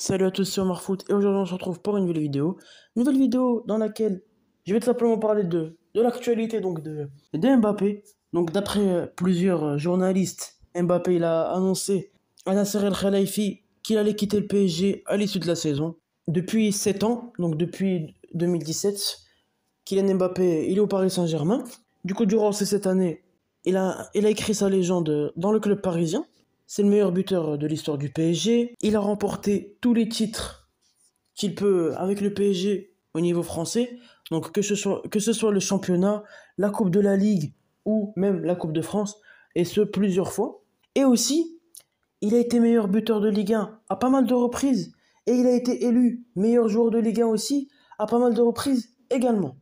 Salut à tous, c'est Omar et aujourd'hui on se retrouve pour une nouvelle vidéo. nouvelle vidéo dans laquelle je vais tout simplement parler de, de l'actualité donc de, de Mbappé. Donc d'après euh, plusieurs euh, journalistes, Mbappé il a annoncé à Nasser El Khelaifi qu'il allait quitter le PSG à l'issue de la saison. Depuis 7 ans, donc depuis 2017, Kylian Mbappé il est au Paris Saint-Germain. Du coup durant cette année, il a, il a écrit sa légende euh, dans le club parisien. C'est le meilleur buteur de l'histoire du PSG. Il a remporté tous les titres qu'il peut avec le PSG au niveau français. Donc que ce, soit, que ce soit le championnat, la Coupe de la Ligue ou même la Coupe de France, et ce plusieurs fois. Et aussi, il a été meilleur buteur de Ligue 1 à pas mal de reprises. Et il a été élu meilleur joueur de Ligue 1 aussi à pas mal de reprises également.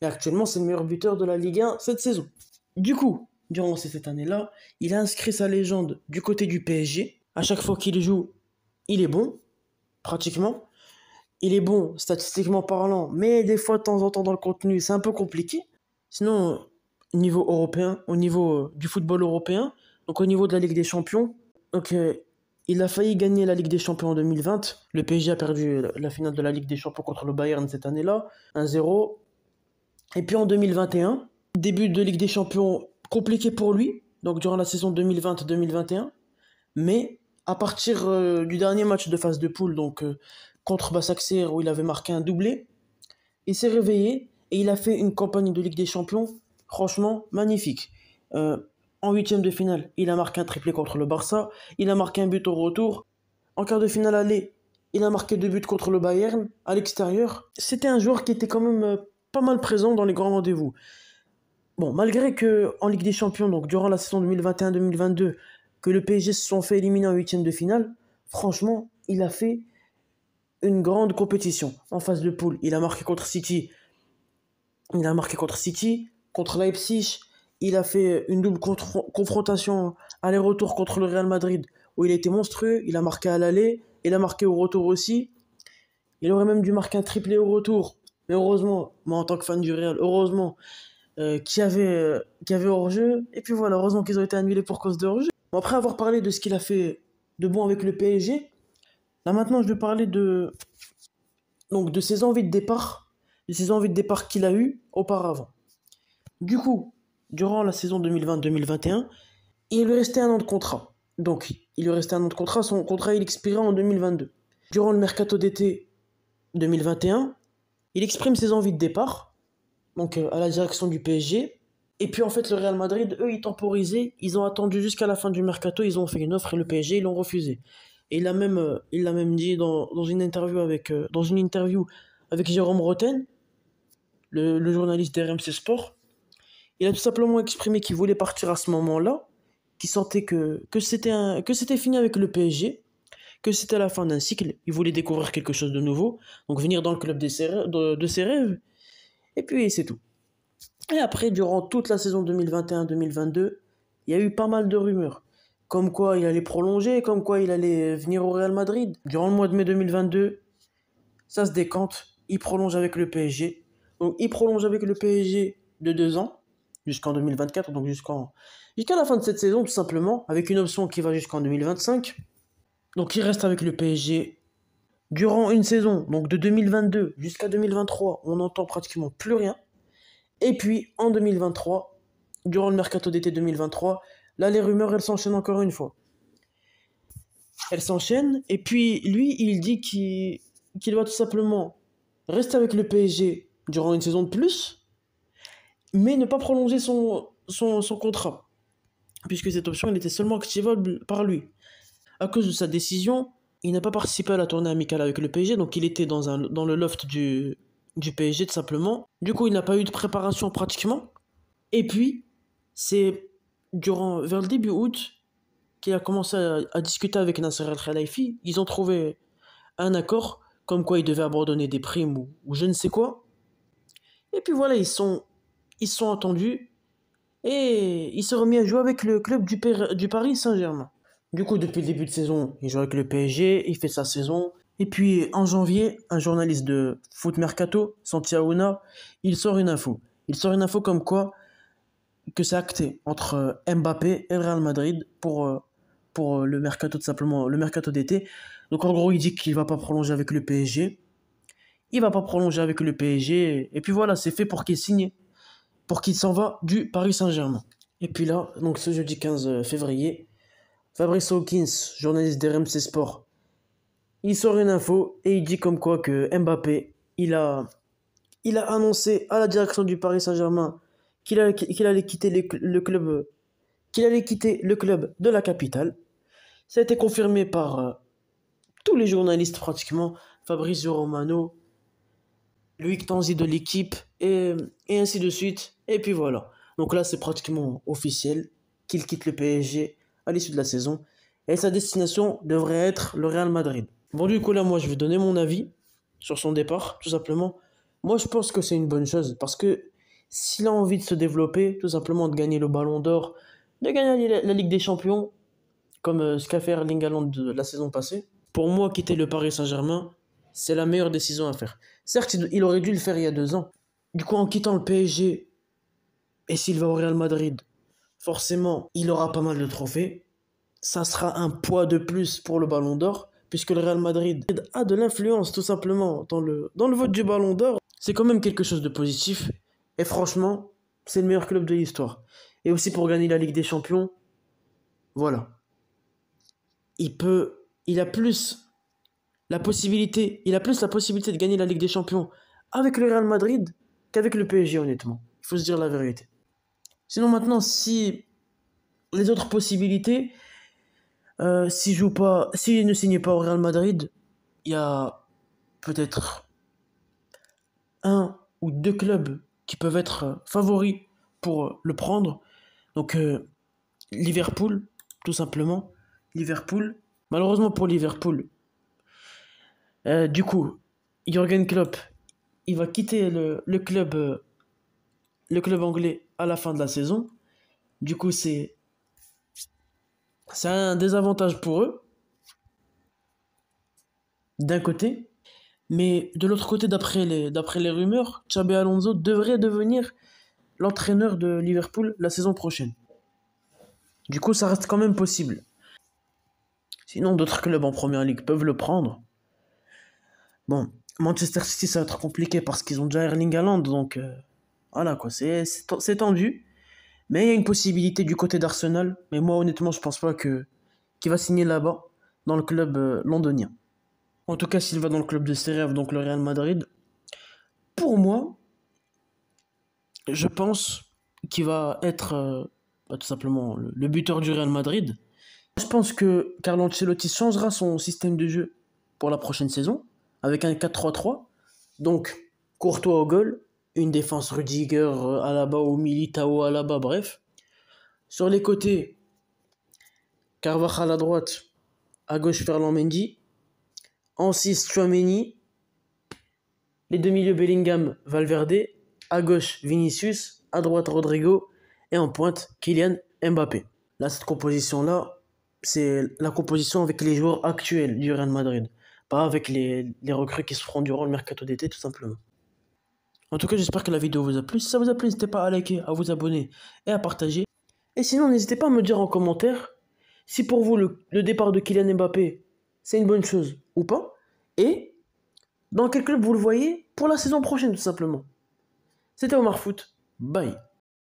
Et actuellement, c'est le meilleur buteur de la Ligue 1 cette saison. Du coup, durant cette année-là, il a inscrit sa légende du côté du PSG. À chaque fois qu'il joue, il est bon, pratiquement. Il est bon statistiquement parlant, mais des fois, de temps en temps, dans le contenu, c'est un peu compliqué. Sinon, au niveau européen, au niveau euh, du football européen, donc au niveau de la Ligue des Champions, ok. Euh, il a failli gagner la Ligue des Champions en 2020. Le PSG a perdu euh, la finale de la Ligue des Champions contre le Bayern cette année-là, 1-0. Et puis en 2021, début de Ligue des Champions compliqué pour lui, donc durant la saison 2020-2021. Mais à partir euh, du dernier match de phase de poule, donc euh, contre Bassaxer, où il avait marqué un doublé, il s'est réveillé et il a fait une campagne de Ligue des Champions franchement magnifique. Euh, en huitième de finale, il a marqué un triplé contre le Barça, il a marqué un but au retour. En quart de finale aller, il a marqué deux buts contre le Bayern à l'extérieur. C'était un joueur qui était quand même pas mal présent dans les grands rendez-vous. Bon, malgré que en Ligue des Champions, donc durant la saison 2021-2022, que le PSG se sont fait éliminer en huitième de finale, franchement, il a fait une grande compétition en phase de poule. Il a marqué contre City, il a marqué contre City, contre Leipzig, il a fait une double confrontation aller-retour contre le Real Madrid où il était monstrueux, il a marqué à l'aller, il a marqué au retour aussi. Il aurait même dû marquer un triplé au retour, mais heureusement, moi en tant que fan du Real, heureusement, euh, qui avait, euh, qui avait hors-jeu. Et puis voilà, heureusement qu'ils ont été annulés pour cause de hors-jeu. après avoir parlé de ce qu'il a fait de bon avec le PSG, là maintenant je vais parler de, donc, de ses envies de départ, de ses envies de départ qu'il a eues auparavant. Du coup, durant la saison 2020-2021, il lui restait un an de contrat. Donc, il lui restait un an de contrat. Son contrat, il expirait en 2022. Durant le mercato d'été 2021, il exprime ses envies de départ donc euh, à la direction du PSG. Et puis en fait, le Real Madrid, eux, ils temporisaient, ils ont attendu jusqu'à la fin du mercato, ils ont fait une offre et le PSG, ils l'ont refusé. Et il a même, euh, il a même dit dans, dans une interview avec, euh, dans une interview avec Jérôme Roten, le, journaliste d'RMC Sport, il a tout simplement exprimé qu'il voulait partir à ce moment-là, qu'il sentait que, que c'était fini avec le PSG, que c'était la fin d'un cycle, il voulait découvrir quelque chose de nouveau, donc venir dans le club des, de ses rêves. Et puis c'est tout. Et après, durant toute la saison 2021-2022, il y a eu pas mal de rumeurs. Comme quoi il allait prolonger, comme quoi il allait venir au Real Madrid. Durant le mois de mai 2022, ça se décante. Il prolonge avec le PSG. Donc il prolonge avec le PSG de deux ans, jusqu'en 2024, donc jusqu'en jusqu'à la fin de cette saison tout simplement, avec une option qui va jusqu'en 2025. Donc il reste avec le PSG durant une saison, donc de 2022 jusqu'à 2023, on n'entend pratiquement plus rien. Et puis en 2023, durant le mercato d'été 2023, là les rumeurs elles s'enchaînent encore une fois. Elles s'enchaînent et puis lui il dit qu'il doit tout simplement rester avec le PSG durant une saison de plus, mais ne pas prolonger son, son, son contrat, puisque cette option elle était seulement activable par lui. À cause de sa décision, il n'a pas participé à la tournée amicale avec le PSG, donc il était dans, le loft du, du PSG tout simplement. Du coup, il n'a pas eu de préparation pratiquement. Et puis, c'est durant, vers le début août qu'il a commencé à, discuter avec Nasser al Khelaifi. Ils ont trouvé un accord comme quoi il devait abandonner des primes ou, je ne sais quoi. Et puis voilà, ils sont, ils sont entendus et il se remis à jouer avec le club du Paris Saint-Germain. Du coup, depuis le début de saison, il joue avec le PSG, il fait sa saison. Et puis, en janvier, un journaliste de Foot Mercato, Santiago Una, il sort une info. Il sort une info comme quoi que c'est acté entre euh, Mbappé et Real Madrid pour, euh, pour euh, le mercato simplement le mercato d'été. Donc en gros, il dit qu'il va pas prolonger avec le PSG. Il va pas prolonger avec le PSG et puis voilà, c'est fait pour qu'il signe pour qu'il s'en va du Paris Saint-Germain. Et puis là, donc ce jeudi 15 février, Fabrice Hawkins, journaliste RMC Sport, il sort une info et il dit comme quoi que Mbappé, il a, il a annoncé à la direction du Paris Saint-Germain qu'il allait, quitter le, club qu'il allait quitter le club de la capitale. Ça a été confirmé par euh, tous les journalistes pratiquement, Fabrice Romano, Luc Tanzi de l'équipe, et, et ainsi de suite. Et puis voilà. Donc là, c'est pratiquement officiel qu'il quitte le PSG à l'issue de la saison. Et sa destination devrait être le Real Madrid. Bon, du coup, là, moi, je vais donner mon avis sur son départ, tout simplement. Moi, je pense que c'est une bonne chose parce que s'il a envie de se développer, tout simplement de gagner le ballon d'or, de gagner la, Ligue des Champions, comme euh, ce qu'a fait Erling de la saison passée, pour moi, quitter le Paris Saint-Germain, c'est la meilleure décision à faire. Certes, il aurait dû le faire il y a deux ans. Du coup, en quittant le PSG, et s'il va au Real Madrid, forcément, il aura pas mal de trophées. Ça sera un poids de plus pour le Ballon d'Or, puisque le Real Madrid a de l'influence tout simplement dans le, dans le vote du Ballon d'Or. C'est quand même quelque chose de positif. Et franchement, c'est le meilleur club de l'histoire. Et aussi pour gagner la Ligue des Champions, voilà. Il peut, il a plus la possibilité, il a plus la possibilité de gagner la Ligue des Champions avec le Real Madrid qu'avec le PSG honnêtement. Il faut se dire la vérité. Sinon, maintenant, si les autres possibilités, euh, s'il joue pas, s'il ne signe pas au Real Madrid, il y a peut-être un ou deux clubs qui peuvent être favoris pour le prendre. Donc euh, Liverpool, tout simplement. Liverpool. Malheureusement pour Liverpool. Euh, du coup, Jürgen Klopp, il va quitter le, club, le club anglais à la fin de la saison. Du coup, c'est c'est un désavantage pour eux, d'un côté. Mais de l'autre côté, d'après les, d'après les rumeurs, Xabi Alonso devrait devenir l'entraîneur de Liverpool la saison prochaine. Du coup, ça reste quand même possible. Sinon, d'autres clubs en Première Ligue peuvent le prendre. Bon, Manchester City, ça va être compliqué parce qu'ils ont déjà Erling Haaland, donc... Euh, voilà ah, quoi, c'est, tendu. Mais il y a une possibilité du côté d'Arsenal. Mais moi, honnêtement, je pense pas que qu'il va signer là-bas, dans le club euh, londonien. En tout cas, s'il va dans le club de ses donc le Real Madrid, pour moi, je pense qu'il va être euh, bah, tout simplement le, buteur du Real Madrid. Je pense que Carlo Ancelotti changera son système de jeu pour la prochaine saison, avec un 4-3-3. Donc, Courtois au goal, une défense Rudiger à euh, la bas ou Militao à la bas, bref. Sur les côtés, Carvajal à droite, à gauche Ferland Mendy, en 6 Chouameni, les deux milieux Bellingham, Valverde, à gauche Vinicius, à droite Rodrigo et en pointe Kylian Mbappé. Là, cette composition-là, c'est la composition avec les joueurs actuels du Real Madrid, pas avec les, les recrues qui se feront durant le mercato d'été tout simplement. En tout cas, j'espère que la vidéo vous a plu. Si ça vous a plu, n'hésitez pas à liker, à vous abonner et à partager. Et sinon, n'hésitez pas à me dire en commentaire si pour vous le, départ de Kylian Mbappé, c'est une bonne chose ou pas. Et dans quel club vous le voyez pour la saison prochaine, tout simplement. C'était Omar Foot. Bye.